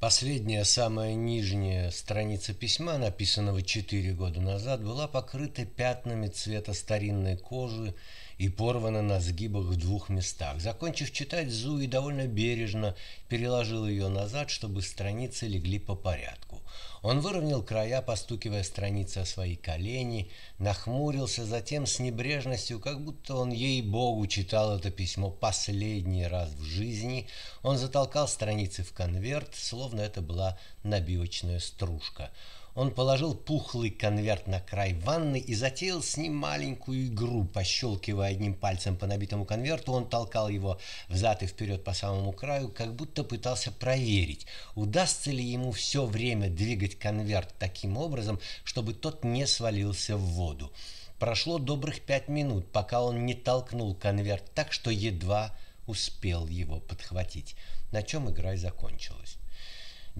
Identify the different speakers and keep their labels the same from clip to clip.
Speaker 1: Последняя, самая нижняя страница письма, написанного четыре года назад, была покрыта пятнами цвета старинной кожи и порвана на сгибах в двух местах. Закончив читать, Зуи довольно бережно переложил ее назад, чтобы страницы легли по порядку. Он выровнял края, постукивая страницы о свои колени, нахмурился затем с небрежностью, как будто он ей-богу читал это письмо последний раз в жизни. Он затолкал страницы в конверт, словно это была набивочная стружка. Он положил пухлый конверт на край ванны и затеял с ним маленькую игру. Пощелкивая одним пальцем по набитому конверту, он толкал его взад и вперед по самому краю, как будто пытался проверить, удастся ли ему все время двигать конверт таким образом, чтобы тот не свалился в воду. Прошло добрых пять минут, пока он не толкнул конверт так, что едва успел его подхватить, на чем игра и закончилась.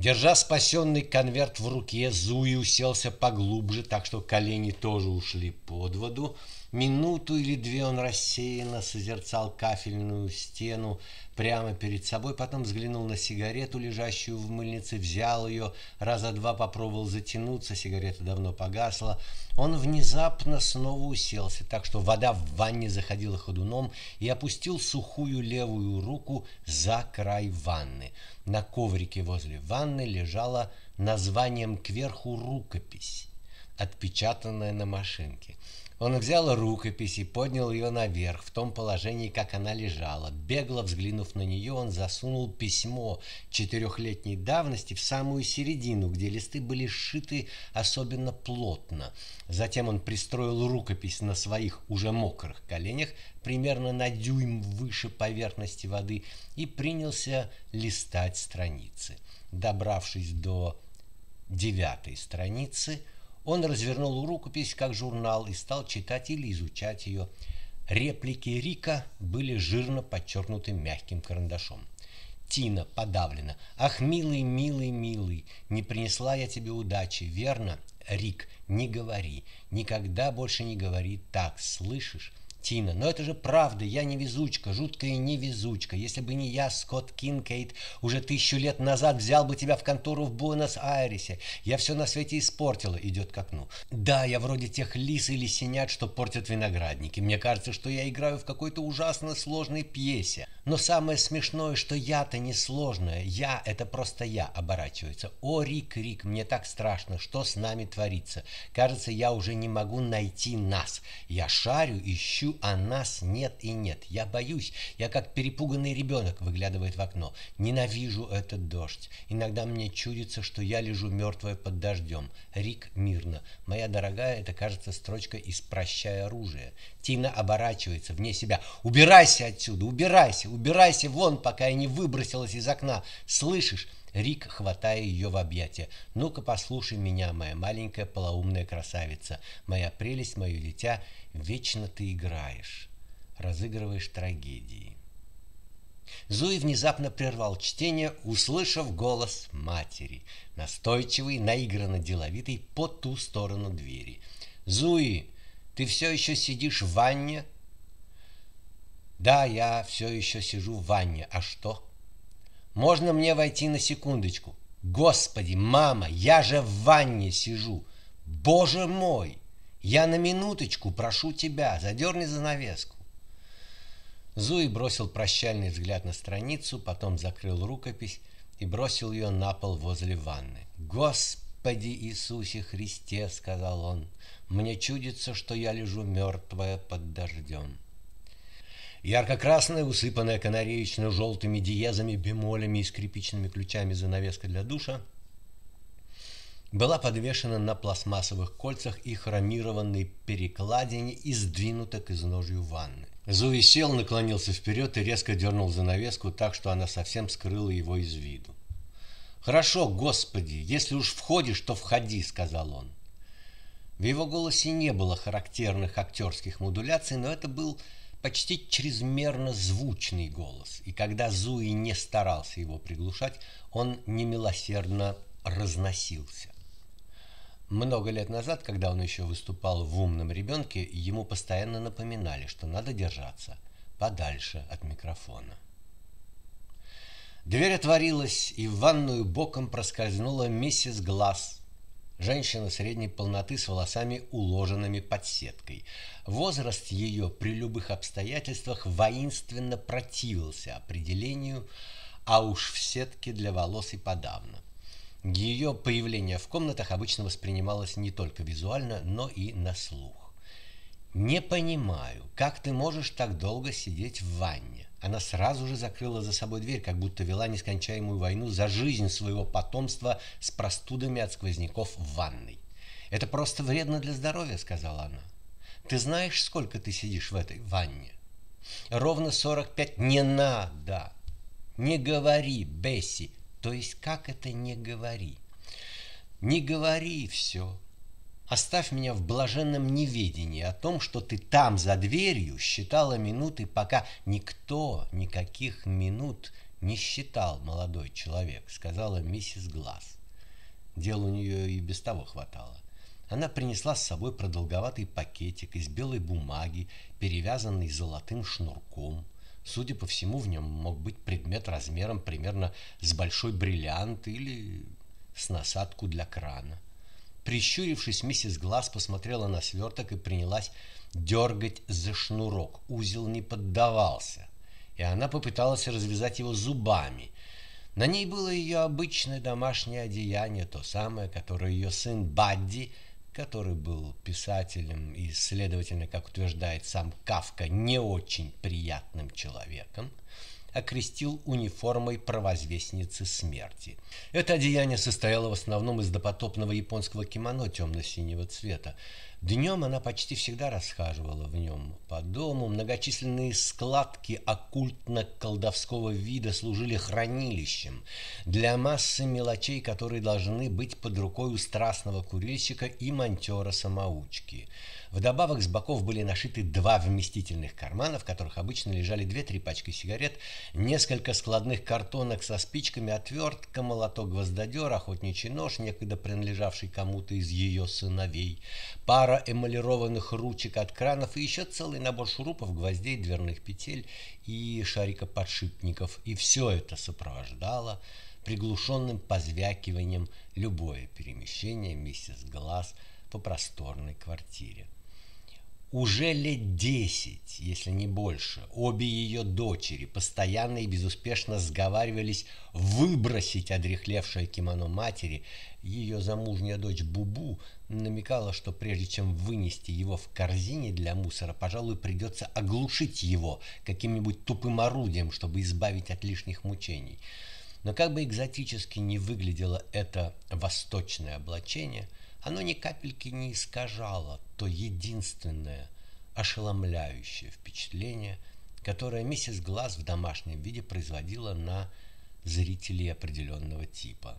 Speaker 1: Держа спасенный конверт в руке, Зуи уселся поглубже, так что колени тоже ушли под воду, Минуту или две он рассеянно созерцал кафельную стену прямо перед собой, потом взглянул на сигарету, лежащую в мыльнице, взял ее, раза два попробовал затянуться, сигарета давно погасла. Он внезапно снова уселся, так что вода в ванне заходила ходуном и опустил сухую левую руку за край ванны. На коврике возле ванны лежала названием кверху рукопись, отпечатанная на машинке. Он взял рукопись и поднял ее наверх, в том положении, как она лежала. Бегло взглянув на нее, он засунул письмо четырехлетней давности в самую середину, где листы были сшиты особенно плотно. Затем он пристроил рукопись на своих уже мокрых коленях, примерно на дюйм выше поверхности воды, и принялся листать страницы. Добравшись до девятой страницы, он развернул рукопись как журнал и стал читать или изучать ее. Реплики Рика были жирно подчеркнуты мягким карандашом. Тина подавлена. «Ах, милый, милый, милый, не принесла я тебе удачи, верно? Рик, не говори, никогда больше не говори так, слышишь? Тина. Но это же правда, я невезучка, жуткая невезучка. Если бы не я, Скотт Кинкейт, уже тысячу лет назад взял бы тебя в контору в Буэнос-Айресе. Я все на свете испортила, идет к окну. Да, я вроде тех лис или синят, что портят виноградники. Мне кажется, что я играю в какой-то ужасно сложной пьесе. Но самое смешное, что я-то не сложная. Я — это просто я, оборачивается. О, Рик, Рик, мне так страшно, что с нами творится? Кажется, я уже не могу найти нас. Я шарю, ищу, кричу, а нас нет и нет. Я боюсь, я как перепуганный ребенок, выглядывает в окно. Ненавижу этот дождь. Иногда мне чудится, что я лежу мертвая под дождем. Рик мирно. Моя дорогая, это кажется строчка из «Прощай оружие». Тина оборачивается вне себя. «Убирайся отсюда! Убирайся! Убирайся вон, пока я не выбросилась из окна! Слышишь?» Рик, хватая ее в объятия. «Ну-ка послушай меня, моя маленькая полоумная красавица, моя прелесть, мое дитя, вечно ты играешь, разыгрываешь трагедии». Зуи внезапно прервал чтение, услышав голос матери, настойчивый, наигранно деловитый, по ту сторону двери. «Зуи, ты все еще сидишь в ванне?» «Да, я все еще сижу в ванне. А что?» Можно мне войти на секундочку? Господи, мама, я же в ванне сижу. Боже мой! Я на минуточку прошу тебя, задерни занавеску. Зуи бросил прощальный взгляд на страницу, потом закрыл рукопись и бросил ее на пол возле ванны. «Господи Иисусе Христе!» — сказал он. «Мне чудится, что я лежу мертвая под дождем». Ярко-красная, усыпанная канареечно-желтыми диезами, бемолями и скрипичными ключами занавеска для душа, была подвешена на пластмассовых кольцах и хромированной перекладине и сдвинута к изножью ванны. Зуи сел, наклонился вперед и резко дернул занавеску так, что она совсем скрыла его из виду. «Хорошо, Господи, если уж входишь, то входи», — сказал он. В его голосе не было характерных актерских модуляций, но это был почти чрезмерно звучный голос, и когда Зуи не старался его приглушать, он немилосердно разносился. Много лет назад, когда он еще выступал в «Умном ребенке», ему постоянно напоминали, что надо держаться подальше от микрофона. Дверь отворилась, и в ванную боком проскользнула миссис Глаз – Женщина средней полноты с волосами, уложенными под сеткой. Возраст ее при любых обстоятельствах воинственно противился определению, а уж в сетке для волос и подавно. Ее появление в комнатах обычно воспринималось не только визуально, но и на слух. «Не понимаю, как ты можешь так долго сидеть в ванне?» Она сразу же закрыла за собой дверь, как будто вела нескончаемую войну за жизнь своего потомства с простудами от сквозняков в ванной. «Это просто вредно для здоровья», — сказала она. «Ты знаешь, сколько ты сидишь в этой ванне?» «Ровно 45. Не надо!» «Не говори, Бесси!» «То есть как это не говори?» «Не говори все!» Оставь меня в блаженном неведении о том, что ты там за дверью считала минуты, пока никто никаких минут не считал, молодой человек, сказала миссис Глаз. Дел у нее и без того хватало. Она принесла с собой продолговатый пакетик из белой бумаги, перевязанный золотым шнурком. Судя по всему, в нем мог быть предмет размером примерно с большой бриллиант или с насадку для крана. Прищурившись, миссис Глаз посмотрела на сверток и принялась дергать за шнурок. Узел не поддавался, и она попыталась развязать его зубами. На ней было ее обычное домашнее одеяние, то самое, которое ее сын Бадди, который был писателем и, следовательно, как утверждает сам Кавка, не очень приятным человеком, окрестил униформой провозвестницы смерти. Это одеяние состояло в основном из допотопного японского кимоно темно-синего цвета. Днем она почти всегда расхаживала в нем по дому. Многочисленные складки оккультно-колдовского вида служили хранилищем для массы мелочей, которые должны быть под рукой у страстного курильщика и монтера-самоучки. Вдобавок с боков были нашиты два вместительных кармана, в которых обычно лежали две-три пачки сигарет, несколько складных картонок со спичками, отвертка, молоток гвоздодер, охотничий нож, некогда принадлежавший кому-то из ее сыновей, пара эмалированных ручек от кранов и еще целый набор шурупов, гвоздей, дверных петель и подшипников. И все это сопровождало приглушенным позвякиванием любое перемещение миссис Глаз по просторной квартире. Уже лет десять, если не больше, обе ее дочери постоянно и безуспешно сговаривались выбросить одрехлевшее кимоно матери. Ее замужняя дочь Бубу намекала, что прежде чем вынести его в корзине для мусора, пожалуй, придется оглушить его каким-нибудь тупым орудием, чтобы избавить от лишних мучений. Но как бы экзотически не выглядело это восточное облачение – оно ни капельки не искажало то единственное ошеломляющее впечатление, которое миссис Глаз в домашнем виде производила на зрителей определенного типа.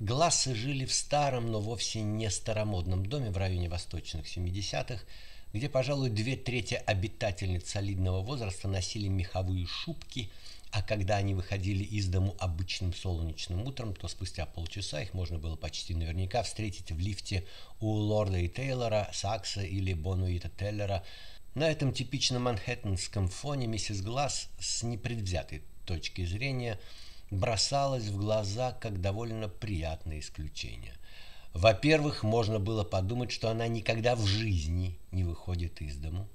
Speaker 1: Глассы жили в старом, но вовсе не старомодном доме в районе восточных 70-х, где, пожалуй, две трети обитательниц солидного возраста носили меховые шубки, а когда они выходили из дому обычным солнечным утром, то спустя полчаса их можно было почти наверняка встретить в лифте у Лорда и Тейлора, Сакса или Бонуита Теллера. На этом типично манхэттенском фоне миссис Глаз с непредвзятой точки зрения бросалась в глаза как довольно приятное исключение. Во-первых, можно было подумать, что она никогда в жизни не выходит из дому.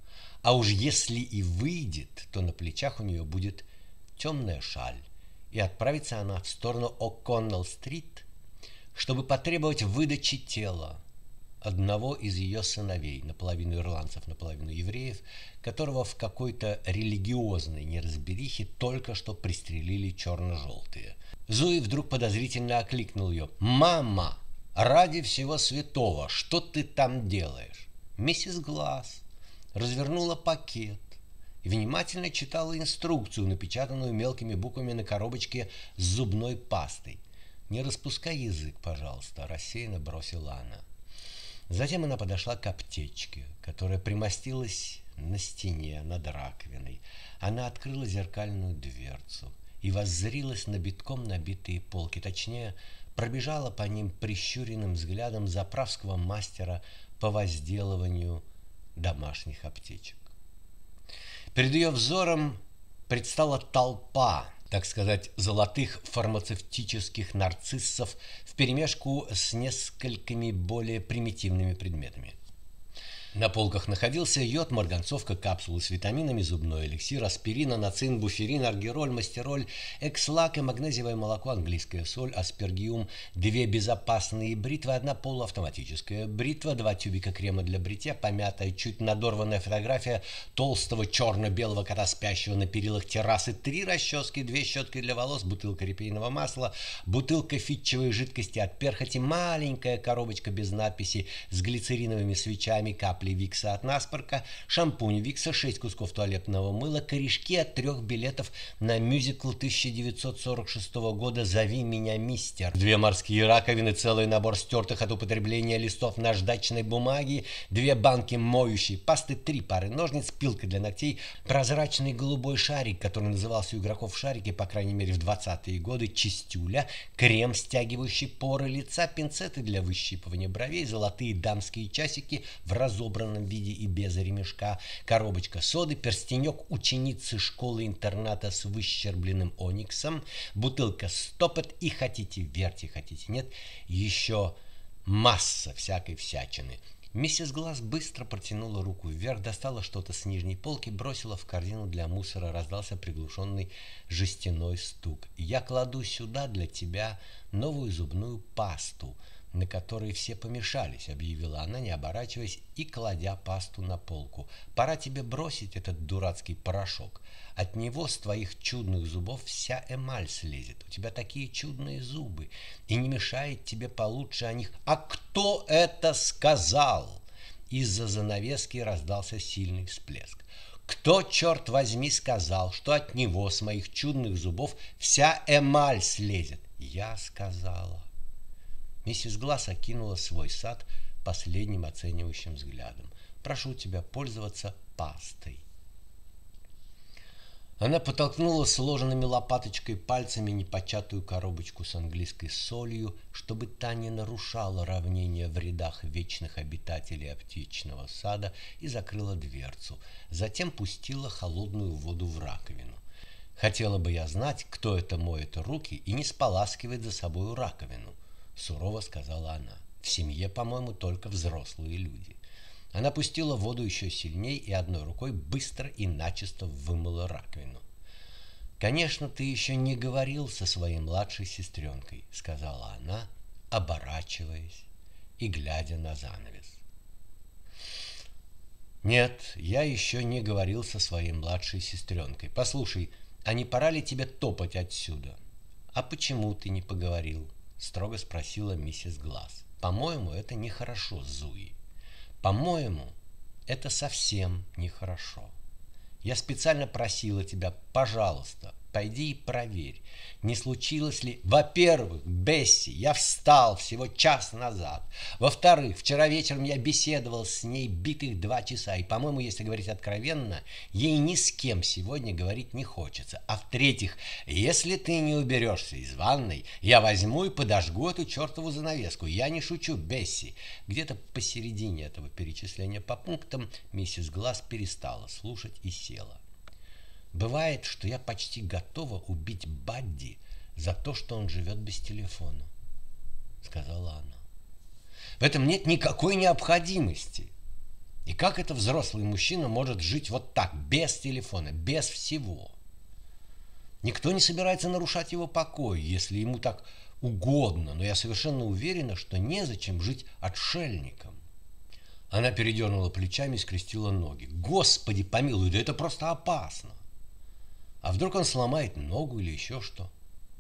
Speaker 1: А уж если и выйдет, то на плечах у нее будет темная шаль. И отправится она в сторону О'Коннелл-стрит, чтобы потребовать выдачи тела одного из ее сыновей, наполовину ирландцев, наполовину евреев, которого в какой-то религиозной неразберихе только что пристрелили черно-желтые. Зуи вдруг подозрительно окликнул ее «Мама!» Ради всего святого, что ты там делаешь? Миссис Глаз развернула пакет и внимательно читала инструкцию, напечатанную мелкими буквами на коробочке с зубной пастой. «Не распускай язык, пожалуйста», – рассеянно бросила она. Затем она подошла к аптечке, которая примостилась на стене над раковиной. Она открыла зеркальную дверцу и воззрилась на битком набитые полки, точнее – пробежала по ним прищуренным взглядом заправского мастера по возделыванию домашних аптечек. Перед ее взором предстала толпа, так сказать, золотых фармацевтических нарциссов в вперемешку с несколькими более примитивными предметами. На полках находился йод, марганцовка, капсулы с витаминами, зубной эликсир, аспирин, анацин, буферин, аргироль, мастероль, экслак и магнезиевое молоко, английская соль, аспергиум, две безопасные бритвы, одна полуавтоматическая бритва, два тюбика крема для бритья, помятая, чуть надорванная фотография толстого черно-белого кота, спящего на перилах террасы, три расчески, две щетки для волос, бутылка репейного масла, бутылка фитчевой жидкости от перхоти, маленькая коробочка без надписи с глицериновыми свечами, капли капли Викса от Наспорка, шампунь Викса, 6 кусков туалетного мыла, корешки от трех билетов на мюзикл 1946 года «Зови меня, мистер». Две морские раковины, целый набор стертых от употребления листов наждачной бумаги, две банки моющей пасты, три пары ножниц, пилка для ногтей, прозрачный голубой шарик, который назывался у игроков шарики, по крайней мере, в 20-е годы, чистюля, крем, стягивающий поры лица, пинцеты для выщипывания бровей, золотые дамские часики в разобранном убранном виде и без ремешка, коробочка соды, перстенек ученицы школы-интерната с выщербленным ониксом, бутылка стопот и хотите верьте, хотите нет, еще масса всякой всячины. Миссис Глаз быстро протянула руку вверх, достала что-то с нижней полки, бросила в корзину для мусора, раздался приглушенный жестяной стук. «Я кладу сюда для тебя новую зубную пасту», на которые все помешались, объявила она, не оборачиваясь и кладя пасту на полку. Пора тебе бросить этот дурацкий порошок. От него с твоих чудных зубов вся эмаль слезет. У тебя такие чудные зубы, и не мешает тебе получше о них. А кто это сказал? Из-за занавески раздался сильный всплеск. Кто, черт возьми, сказал, что от него с моих чудных зубов вся эмаль слезет? Я сказала. Миссис Глаз окинула свой сад последним оценивающим взглядом. «Прошу тебя пользоваться пастой». Она потолкнула сложенными лопаточкой пальцами непочатую коробочку с английской солью, чтобы та не нарушала равнение в рядах вечных обитателей аптечного сада и закрыла дверцу. Затем пустила холодную воду в раковину. Хотела бы я знать, кто это моет руки и не споласкивает за собою раковину сурово сказала она. В семье, по-моему, только взрослые люди. Она пустила воду еще сильней и одной рукой быстро и начисто вымыла раковину. «Конечно, ты еще не говорил со своей младшей сестренкой», — сказала она, оборачиваясь и глядя на занавес. «Нет, я еще не говорил со своей младшей сестренкой. Послушай, а не пора ли тебе топать отсюда?» «А почему ты не поговорил?» — строго спросила миссис Глаз. «По-моему, это нехорошо, Зуи. По-моему, это совсем нехорошо. Я специально просила тебя, пожалуйста, Пойди и проверь, не случилось ли... Во-первых, Бесси, я встал всего час назад. Во-вторых, вчера вечером я беседовал с ней битых два часа. И, по-моему, если говорить откровенно, ей ни с кем сегодня говорить не хочется. А в-третьих, если ты не уберешься из ванной, я возьму и подожгу эту чертову занавеску. Я не шучу, Бесси. Где-то посередине этого перечисления по пунктам миссис Глаз перестала слушать и села. Бывает, что я почти готова убить Бадди за то, что он живет без телефона, сказала она. В этом нет никакой необходимости. И как это взрослый мужчина может жить вот так, без телефона, без всего? Никто не собирается нарушать его покой, если ему так угодно, но я совершенно уверена, что незачем жить отшельником. Она передернула плечами и скрестила ноги. Господи, помилуй, да это просто опасно. А вдруг он сломает ногу или еще что?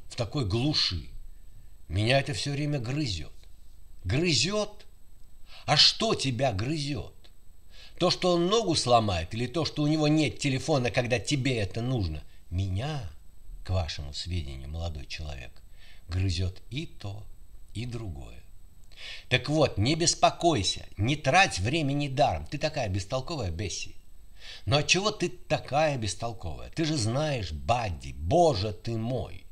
Speaker 1: В такой глуши. Меня это все время грызет. Грызет? А что тебя грызет? То, что он ногу сломает, или то, что у него нет телефона, когда тебе это нужно? Меня, к вашему сведению, молодой человек, грызет и то, и другое. Так вот, не беспокойся, не трать времени даром. Ты такая бестолковая, Бесси. Ну а чего ты такая бестолковая? Ты же знаешь, Бадди, боже ты мой.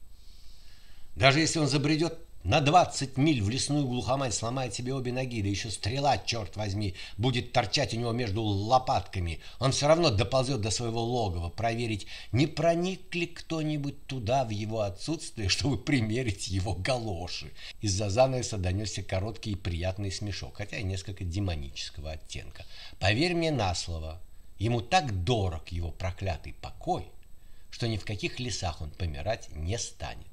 Speaker 1: Даже если он забредет на 20 миль в лесную глухомань, сломает себе обе ноги, да еще стрела, черт возьми, будет торчать у него между лопатками, он все равно доползет до своего логова, проверить, не проник ли кто-нибудь туда в его отсутствие, чтобы примерить его галоши. Из-за занавеса донесся короткий и приятный смешок, хотя и несколько демонического оттенка. «Поверь мне на слово», Ему так дорог его проклятый покой, что ни в каких лесах он помирать не станет.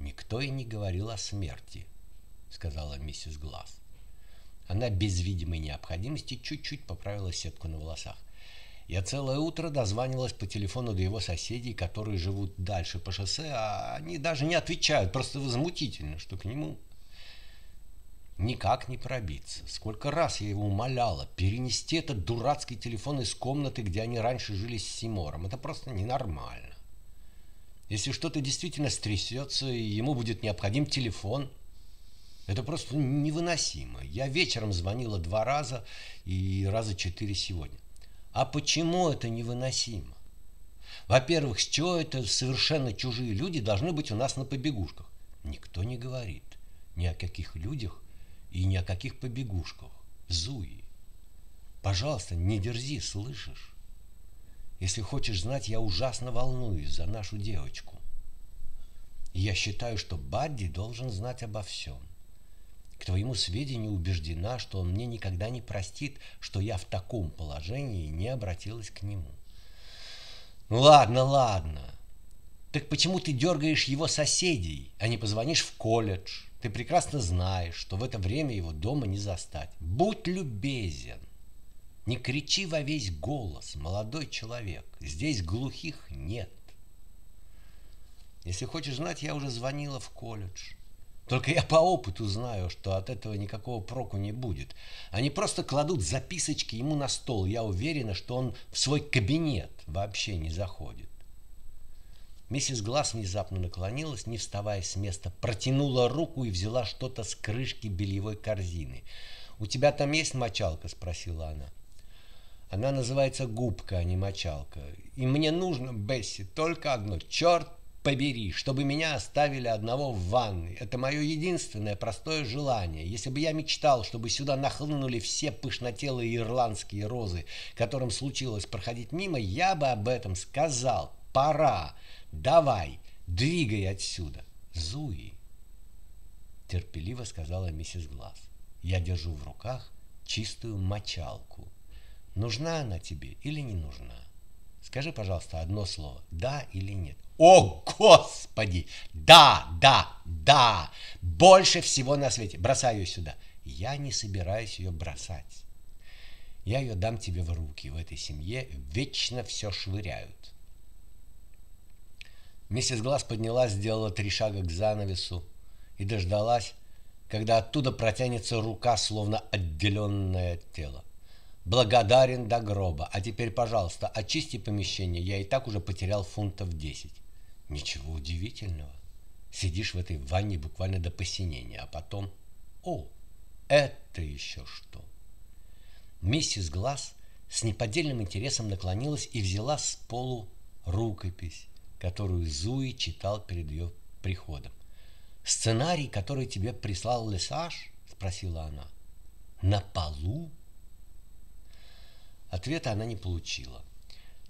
Speaker 1: Никто и не говорил о смерти, сказала миссис Глаз. Она без видимой необходимости чуть-чуть поправила сетку на волосах. Я целое утро дозванивалась по телефону до его соседей, которые живут дальше по шоссе, а они даже не отвечают, просто возмутительно, что к нему никак не пробиться. Сколько раз я его умоляла перенести этот дурацкий телефон из комнаты, где они раньше жили с Симором. Это просто ненормально. Если что-то действительно стрясется, и ему будет необходим телефон, это просто невыносимо. Я вечером звонила два раза и раза четыре сегодня. А почему это невыносимо? Во-первых, с чего это совершенно чужие люди должны быть у нас на побегушках? Никто не говорит ни о каких людях и ни о каких побегушках. Зуи. Пожалуйста, не дерзи, слышишь? Если хочешь знать, я ужасно волнуюсь за нашу девочку. я считаю, что Бадди должен знать обо всем. К твоему сведению убеждена, что он мне никогда не простит, что я в таком положении не обратилась к нему. Ну ладно, ладно. Так почему ты дергаешь его соседей, а не позвонишь в колледж? Ты прекрасно знаешь, что в это время его дома не застать. Будь любезен. Не кричи во весь голос, молодой человек. Здесь глухих нет. Если хочешь знать, я уже звонила в колледж. Только я по опыту знаю, что от этого никакого проку не будет. Они просто кладут записочки ему на стол. Я уверена, что он в свой кабинет вообще не заходит. Миссис Глаз внезапно наклонилась, не вставая с места, протянула руку и взяла что-то с крышки бельевой корзины. «У тебя там есть мочалка?» – спросила она. «Она называется губка, а не мочалка. И мне нужно, Бесси, только одно. Черт побери, чтобы меня оставили одного в ванной. Это мое единственное простое желание. Если бы я мечтал, чтобы сюда нахлынули все пышнотелые ирландские розы, которым случилось проходить мимо, я бы об этом сказал. Пора. Давай, двигай отсюда, Зуи. Терпеливо сказала миссис Глаз. Я держу в руках чистую мочалку. Нужна она тебе или не нужна? Скажи, пожалуйста, одно слово. Да или нет? О, Господи! Да, да, да! Больше всего на свете. Бросаю ее сюда. Я не собираюсь ее бросать. Я ее дам тебе в руки. В этой семье вечно все швыряют. Миссис Глаз поднялась, сделала три шага к занавесу и дождалась, когда оттуда протянется рука, словно отделенное от тела. «Благодарен до гроба. А теперь, пожалуйста, очисти помещение. Я и так уже потерял фунтов 10». «Ничего удивительного. Сидишь в этой ванне буквально до посинения, а потом... О, это еще что!» Миссис Глаз с неподдельным интересом наклонилась и взяла с полу рукопись которую Зуи читал перед ее приходом. «Сценарий, который тебе прислал Лесаж?» – спросила она. «На полу?» Ответа она не получила.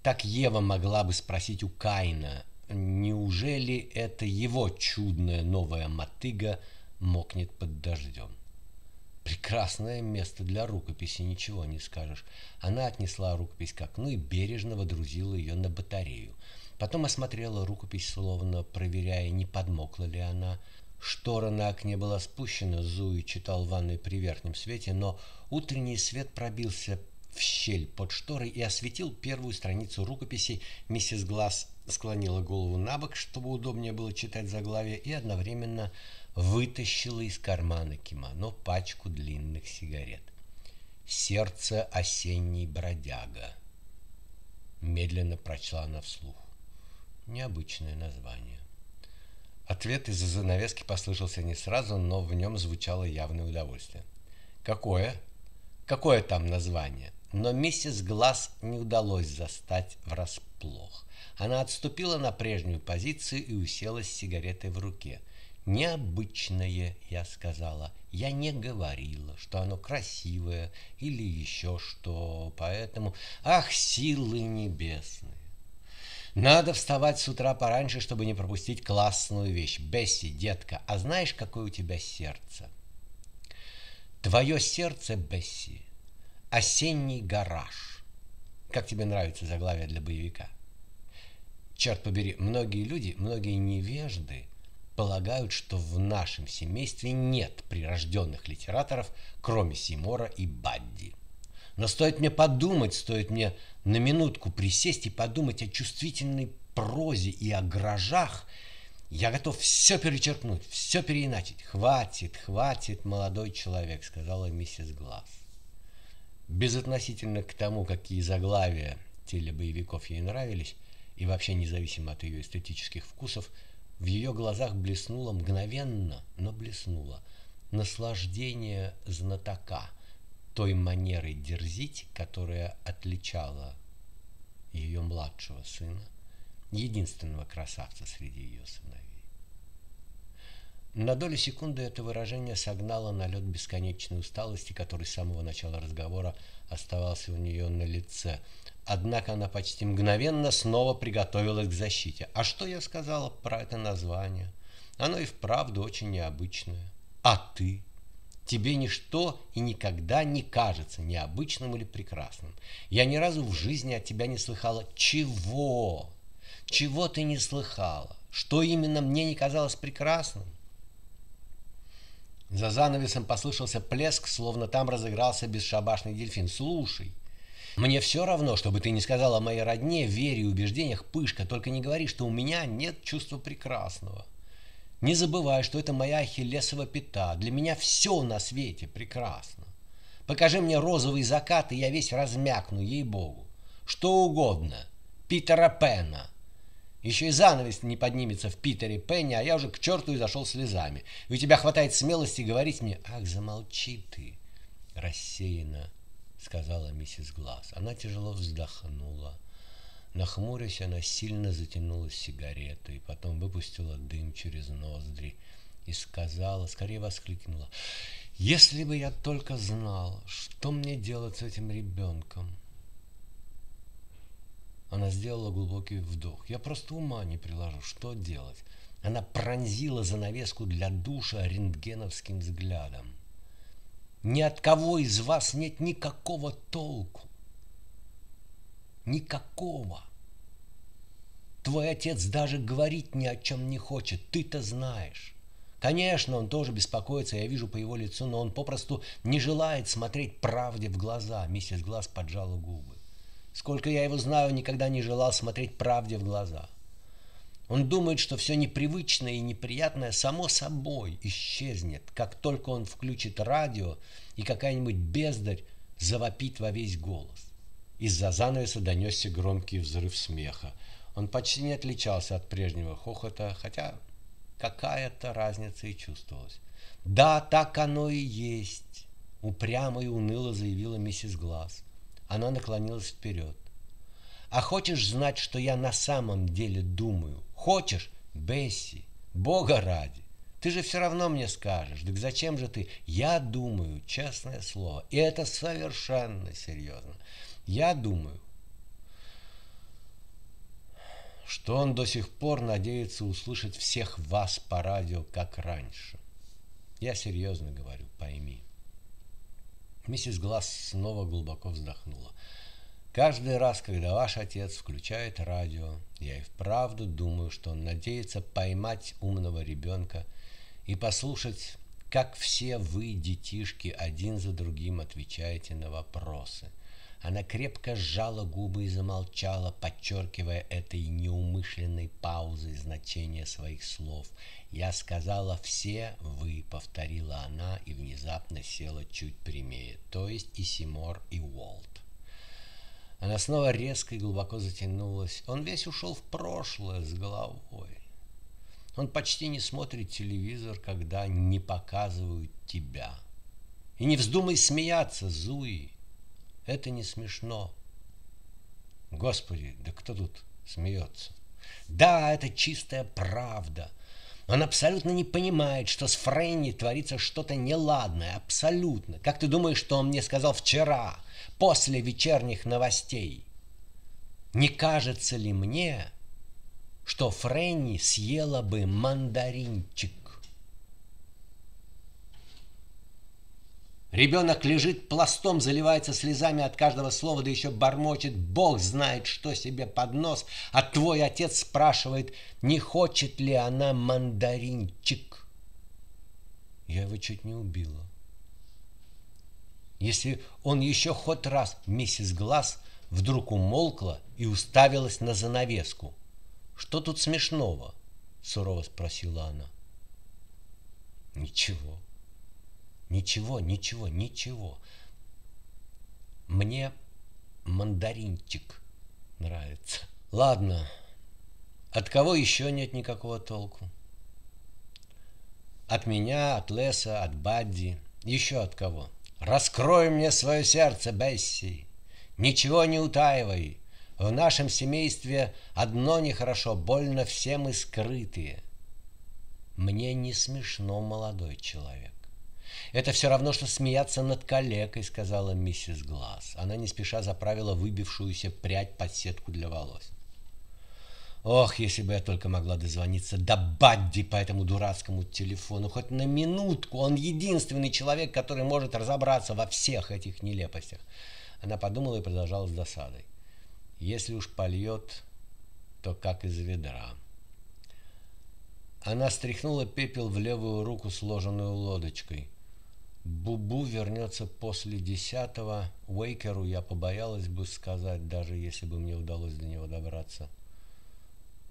Speaker 1: Так Ева могла бы спросить у Каина, неужели это его чудная новая мотыга мокнет под дождем? Прекрасное место для рукописи, ничего не скажешь. Она отнесла рукопись к окну и бережно водрузила ее на батарею – Потом осмотрела рукопись, словно проверяя, не подмокла ли она. Штора на окне была спущена, Зуи читал в ванной при верхнем свете, но утренний свет пробился в щель под шторой и осветил первую страницу рукописи. Миссис Глаз склонила голову на бок, чтобы удобнее было читать заглавие, и одновременно вытащила из кармана кимоно пачку длинных сигарет. «Сердце осенний бродяга», — медленно прочла она вслух. Необычное название. Ответ из-за занавески послышался не сразу, но в нем звучало явное удовольствие. «Какое?» «Какое там название?» Но миссис Глаз не удалось застать врасплох. Она отступила на прежнюю позицию и уселась с сигаретой в руке. «Необычное», — я сказала. «Я не говорила, что оно красивое или еще что, поэтому...» «Ах, силы небесные! Надо вставать с утра пораньше, чтобы не пропустить классную вещь. Бесси, детка, а знаешь, какое у тебя сердце? Твое сердце, Бесси, осенний гараж. Как тебе нравится заглавие для боевика? Черт побери, многие люди, многие невежды полагают, что в нашем семействе нет прирожденных литераторов, кроме Симора и Бадди. Но стоит мне подумать, стоит мне на минутку присесть и подумать о чувствительной прозе и о грожах, я готов все перечеркнуть, все переиначить. Хватит, хватит, молодой человек, сказала миссис Глаз. Безотносительно к тому, какие заглавия телебоевиков ей нравились, и вообще независимо от ее эстетических вкусов, в ее глазах блеснуло мгновенно, но блеснуло наслаждение знатока – той манерой дерзить, которая отличала ее младшего сына, единственного красавца среди ее сыновей. На долю секунды это выражение согнало налет бесконечной усталости, который с самого начала разговора оставался у нее на лице. Однако она почти мгновенно снова приготовилась к защите. А что я сказала про это название? Оно и вправду очень необычное. А ты? Тебе ничто и никогда не кажется необычным или прекрасным. Я ни разу в жизни от тебя не слыхала чего. Чего ты не слыхала? Что именно мне не казалось прекрасным? За занавесом послышался плеск, словно там разыгрался бесшабашный дельфин. «Слушай, мне все равно, чтобы ты не сказала моей родне, вере и убеждениях, пышка, только не говори, что у меня нет чувства прекрасного». Не забывай, что это моя хилесова пята. Для меня все на свете прекрасно. Покажи мне розовый закат, и я весь размякну, ей-богу. Что угодно. Питера Пена. Еще и занавес не поднимется в Питере Пенне, а я уже к черту и зашел слезами. И у тебя хватает смелости говорить мне, «Ах, замолчи ты!» Рассеянно сказала миссис Глаз. Она тяжело вздохнула. Нахмурясь, она сильно затянула сигарету и потом выпустила дым через ноздри и сказала, скорее воскликнула, «Если бы я только знал, что мне делать с этим ребенком!» Она сделала глубокий вдох. «Я просто ума не приложу, что делать?» Она пронзила занавеску для душа рентгеновским взглядом. «Ни от кого из вас нет никакого толку!» Никакого. Твой отец даже говорить ни о чем не хочет, ты-то знаешь. Конечно, он тоже беспокоится, я вижу по его лицу, но он попросту не желает смотреть правде в глаза. Миссис Глаз поджала губы. Сколько я его знаю, никогда не желал смотреть правде в глаза. Он думает, что все непривычное и неприятное само собой исчезнет, как только он включит радио и какая-нибудь бездарь завопит во весь голос. Из-за занавеса донесся громкий взрыв смеха. Он почти не отличался от прежнего хохота, хотя какая-то разница и чувствовалась. «Да, так оно и есть!» — упрямо и уныло заявила миссис Глаз. Она наклонилась вперед. «А хочешь знать, что я на самом деле думаю? Хочешь, Бесси? Бога ради! Ты же все равно мне скажешь. Так зачем же ты? Я думаю, честное слово. И это совершенно серьезно. Я думаю, что он до сих пор надеется услышать всех вас по радио, как раньше. Я серьезно говорю, пойми. Миссис Глаз снова глубоко вздохнула. Каждый раз, когда ваш отец включает радио, я и вправду думаю, что он надеется поймать умного ребенка и послушать, как все вы, детишки, один за другим отвечаете на вопросы – она крепко сжала губы и замолчала, подчеркивая этой неумышленной паузой значение своих слов. «Я сказала все вы», — повторила она и внезапно села чуть прямее, то есть и Симор, и Уолт. Она снова резко и глубоко затянулась. Он весь ушел в прошлое с головой. Он почти не смотрит телевизор, когда не показывают тебя. И не вздумай смеяться, Зуи. Это не смешно. Господи, да кто тут смеется? Да, это чистая правда. Он абсолютно не понимает, что с Фрэнни творится что-то неладное, абсолютно. Как ты думаешь, что он мне сказал вчера, после вечерних новостей? Не кажется ли мне, что Фрэнни съела бы мандаринчик? Ребенок лежит пластом, заливается слезами от каждого слова, да еще бормочет. Бог знает, что себе под нос. А твой отец спрашивает, не хочет ли она мандаринчик. Я его чуть не убила. Если он еще хоть раз, миссис Глаз вдруг умолкла и уставилась на занавеску. «Что тут смешного?» — сурово спросила она. «Ничего», Ничего, ничего, ничего. Мне мандаринчик нравится. Ладно, от кого еще нет никакого толку? От меня, от Леса, от Бадди, еще от кого? Раскрой мне свое сердце, Бесси. Ничего не утаивай. В нашем семействе одно нехорошо, больно все мы скрытые. Мне не смешно, молодой человек. «Это все равно, что смеяться над коллегой, сказала миссис Глаз. Она не спеша заправила выбившуюся прядь под сетку для волос. Ох, если бы я только могла дозвониться до Бадди по этому дурацкому телефону, хоть на минутку. Он единственный человек, который может разобраться во всех этих нелепостях. Она подумала и продолжала с досадой. Если уж польет, то как из ведра. Она стряхнула пепел в левую руку, сложенную лодочкой. Бубу вернется после десятого. Уэйкеру я побоялась бы сказать, даже если бы мне удалось до него добраться.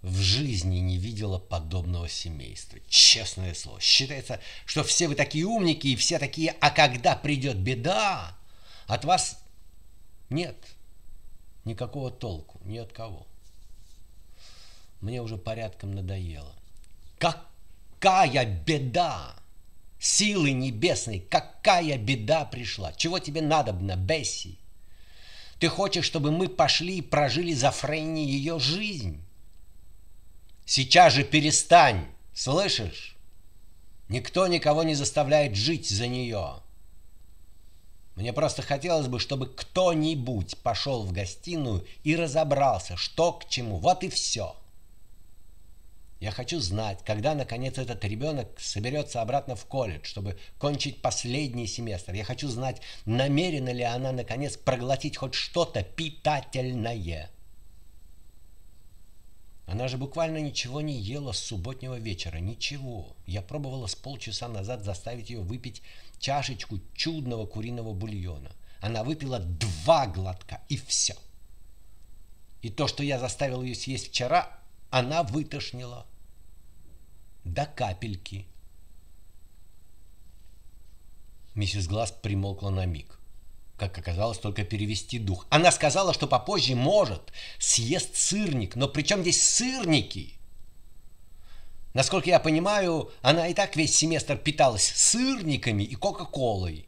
Speaker 1: В жизни не видела подобного семейства. Честное слово. Считается, что все вы такие умники и все такие, а когда придет беда, от вас нет никакого толку, ни от кого. Мне уже порядком надоело. Какая беда! Силы небесные, какая беда пришла! Чего тебе надобно, Бесси? Ты хочешь, чтобы мы пошли и прожили за Фрэнни ее жизнь? Сейчас же перестань, слышишь? Никто никого не заставляет жить за нее. Мне просто хотелось бы, чтобы кто-нибудь пошел в гостиную и разобрался, что к чему. Вот и все. — я хочу знать, когда, наконец, этот ребенок соберется обратно в колледж, чтобы кончить последний семестр. Я хочу знать, намерена ли она, наконец, проглотить хоть что-то питательное. Она же буквально ничего не ела с субботнего вечера. Ничего. Я пробовала с полчаса назад заставить ее выпить чашечку чудного куриного бульона. Она выпила два глотка, и все. И то, что я заставил ее съесть вчера, она вытошнила до капельки. Миссис Глаз примолкла на миг. Как оказалось, только перевести дух. Она сказала, что попозже может съест сырник, но при чем здесь сырники? Насколько я понимаю, она и так весь семестр питалась сырниками и кока-колой.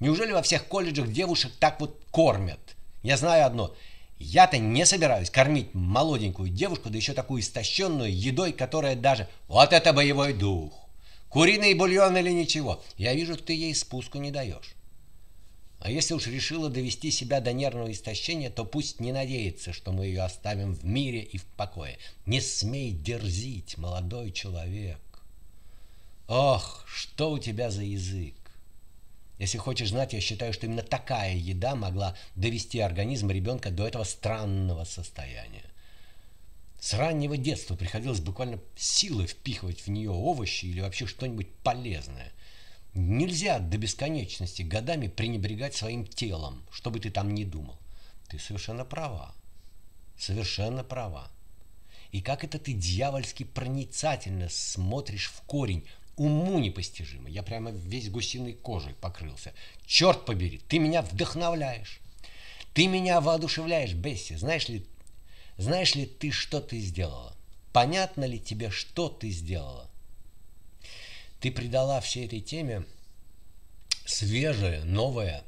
Speaker 1: Неужели во всех колледжах девушек так вот кормят? Я знаю одно – я-то не собираюсь кормить молоденькую девушку, да еще такую истощенную едой, которая даже... Вот это боевой дух! Куриный бульон или ничего. Я вижу, ты ей спуску не даешь. А если уж решила довести себя до нервного истощения, то пусть не надеется, что мы ее оставим в мире и в покое. Не смей дерзить, молодой человек. Ох, что у тебя за язык! Если хочешь знать, я считаю, что именно такая еда могла довести организм ребенка до этого странного состояния. С раннего детства приходилось буквально силой впихивать в нее овощи или вообще что-нибудь полезное. Нельзя до бесконечности годами пренебрегать своим телом, что бы ты там ни думал. Ты совершенно права. Совершенно права. И как это ты дьявольски проницательно смотришь в корень уму непостижимо. Я прямо весь гусиной кожей покрылся. Черт побери, ты меня вдохновляешь. Ты меня воодушевляешь, Бесси. Знаешь ли, знаешь ли ты, что ты сделала? Понятно ли тебе, что ты сделала? Ты придала всей этой теме свежее, новое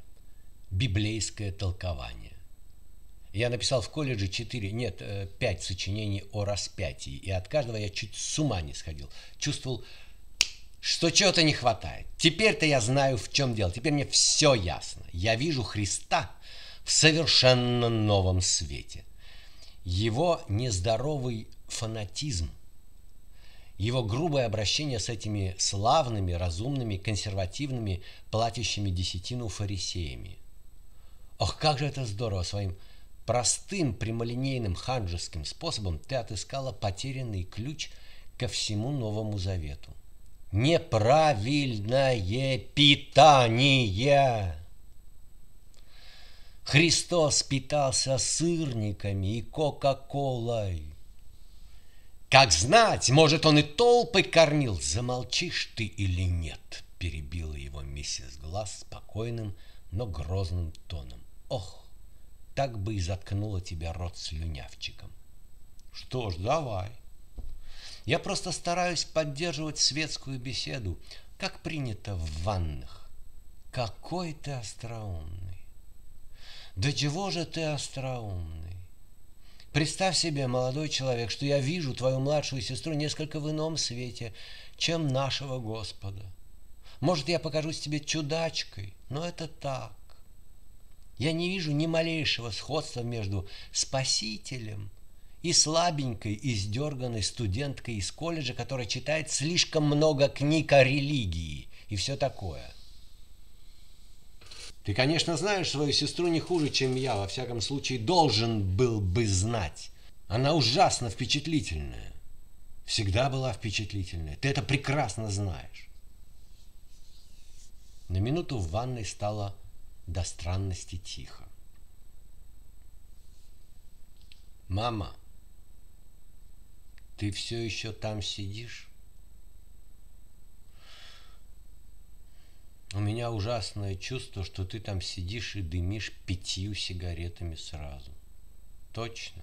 Speaker 1: библейское толкование. Я написал в колледже 4, нет, 5 э, сочинений о распятии, и от каждого я чуть с ума не сходил. Чувствовал, что чего-то не хватает. Теперь-то я знаю, в чем дело. Теперь мне все ясно. Я вижу Христа в совершенно новом свете. Его нездоровый фанатизм, его грубое обращение с этими славными, разумными, консервативными, платящими десятину фарисеями. Ох, как же это здорово! Своим простым, прямолинейным, ханжеским способом ты отыскала потерянный ключ ко всему Новому Завету – неправильное питание. Христос питался сырниками и кока-колой. Как знать, может, он и толпы кормил, замолчишь ты или нет, перебила его миссис Глаз спокойным, но грозным тоном. Ох, так бы и заткнула тебя рот слюнявчиком. Что ж, давай, я просто стараюсь поддерживать светскую беседу, как принято в ваннах. Какой ты остроумный. Да чего же ты остроумный? Представь себе, молодой человек, что я вижу твою младшую сестру несколько в ином свете, чем нашего Господа. Может, я покажусь тебе чудачкой, но это так. Я не вижу ни малейшего сходства между Спасителем и слабенькой, издерганной студенткой из колледжа, которая читает слишком много книг о религии и все такое. Ты, конечно, знаешь свою сестру не хуже, чем я, во всяком случае, должен был бы знать. Она ужасно впечатлительная. Всегда была впечатлительная. Ты это прекрасно знаешь. На минуту в ванной стало до странности тихо. «Мама», ты все еще там сидишь? У меня ужасное чувство, что ты там сидишь и дымишь пятью сигаретами сразу. Точно.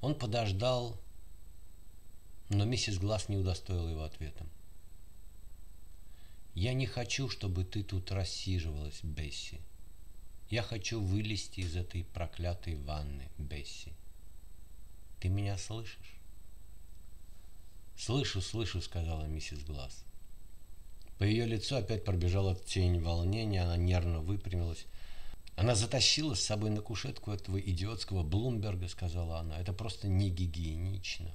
Speaker 1: Он подождал, но миссис Глаз не удостоила его ответом. «Я не хочу, чтобы ты тут рассиживалась, Бесси», я хочу вылезти из этой проклятой ванны, Бесси. Ты меня слышишь? Слышу, слышу, сказала миссис Глаз. По ее лицу опять пробежала тень волнения, она нервно выпрямилась. Она затащила с собой на кушетку этого идиотского Блумберга, сказала она. Это просто не гигиенично.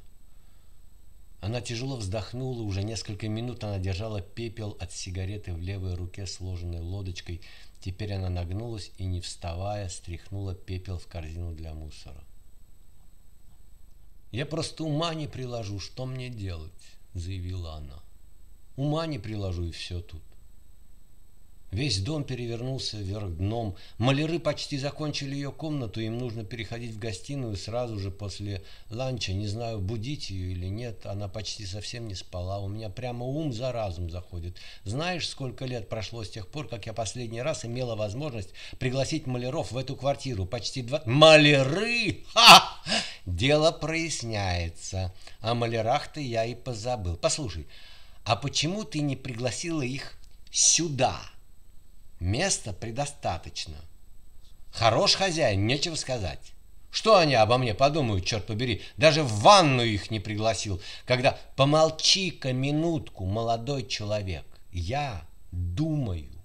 Speaker 1: Она тяжело вздохнула, уже несколько минут она держала пепел от сигареты в левой руке, сложенной лодочкой. Теперь она нагнулась и, не вставая, стряхнула пепел в корзину для мусора. «Я просто ума не приложу, что мне делать», — заявила она. «Ума не приложу, и все тут». Весь дом перевернулся вверх дном. Маляры почти закончили ее комнату, им нужно переходить в гостиную сразу же после ланча. Не знаю, будить ее или нет, она почти совсем не спала. У меня прямо ум за разум заходит. Знаешь, сколько лет прошло с тех пор, как я последний раз имела возможность пригласить маляров в эту квартиру? Почти два... Маляры! Ха! Дело проясняется. О малярах-то я и позабыл. Послушай, а почему ты не пригласила их сюда? Места предостаточно. Хорош хозяин, нечего сказать. Что они обо мне подумают, черт побери? Даже в ванну их не пригласил, когда «Помолчи-ка минутку, молодой человек, я думаю».